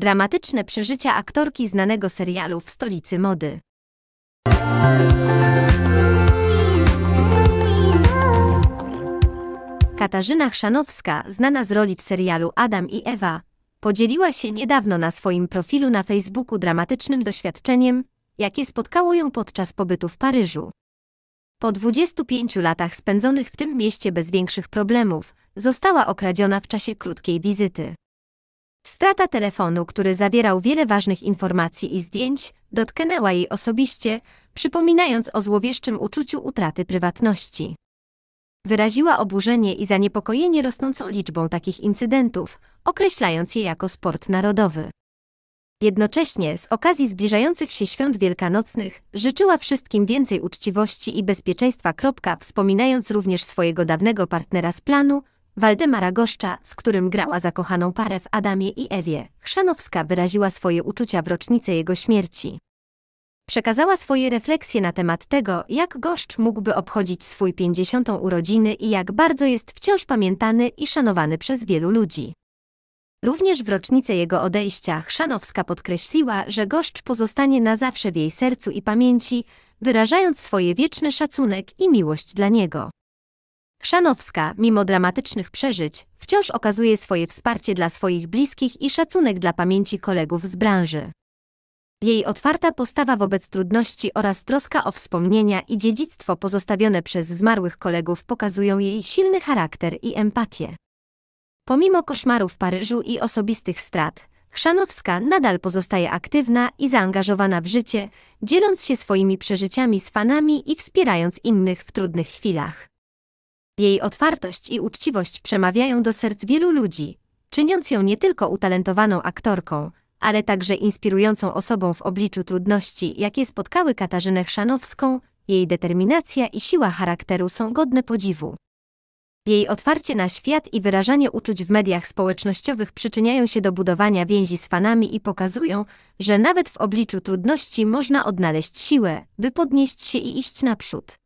Dramatyczne przeżycia aktorki znanego serialu w stolicy mody. Katarzyna Chrzanowska, znana z roli w serialu Adam i Ewa, podzieliła się niedawno na swoim profilu na Facebooku dramatycznym doświadczeniem, jakie spotkało ją podczas pobytu w Paryżu. Po 25 latach spędzonych w tym mieście bez większych problemów, została okradziona w czasie krótkiej wizyty. Strata telefonu, który zawierał wiele ważnych informacji i zdjęć, dotknęła jej osobiście, przypominając o złowieszczym uczuciu utraty prywatności. Wyraziła oburzenie i zaniepokojenie rosnącą liczbą takich incydentów, określając je jako sport narodowy. Jednocześnie z okazji zbliżających się świąt wielkanocnych życzyła wszystkim więcej uczciwości i bezpieczeństwa. Wspominając również swojego dawnego partnera z planu, Waldemara Goszcza, z którym grała zakochaną parę w Adamie i Ewie, Chrzanowska wyraziła swoje uczucia w rocznicę jego śmierci. Przekazała swoje refleksje na temat tego, jak Goszcz mógłby obchodzić swój 50. urodziny i jak bardzo jest wciąż pamiętany i szanowany przez wielu ludzi. Również w rocznicę jego odejścia Chrzanowska podkreśliła, że Goszcz pozostanie na zawsze w jej sercu i pamięci, wyrażając swoje wieczny szacunek i miłość dla niego. Chrzanowska, mimo dramatycznych przeżyć, wciąż okazuje swoje wsparcie dla swoich bliskich i szacunek dla pamięci kolegów z branży. Jej otwarta postawa wobec trudności oraz troska o wspomnienia i dziedzictwo pozostawione przez zmarłych kolegów pokazują jej silny charakter i empatię. Pomimo koszmaru w Paryżu i osobistych strat, Chrzanowska nadal pozostaje aktywna i zaangażowana w życie, dzieląc się swoimi przeżyciami z fanami i wspierając innych w trudnych chwilach. Jej otwartość i uczciwość przemawiają do serc wielu ludzi, czyniąc ją nie tylko utalentowaną aktorką, ale także inspirującą osobą w obliczu trudności, jakie spotkały Katarzynę Chrzanowską, jej determinacja i siła charakteru są godne podziwu. Jej otwarcie na świat i wyrażanie uczuć w mediach społecznościowych przyczyniają się do budowania więzi z fanami i pokazują, że nawet w obliczu trudności można odnaleźć siłę, by podnieść się i iść naprzód.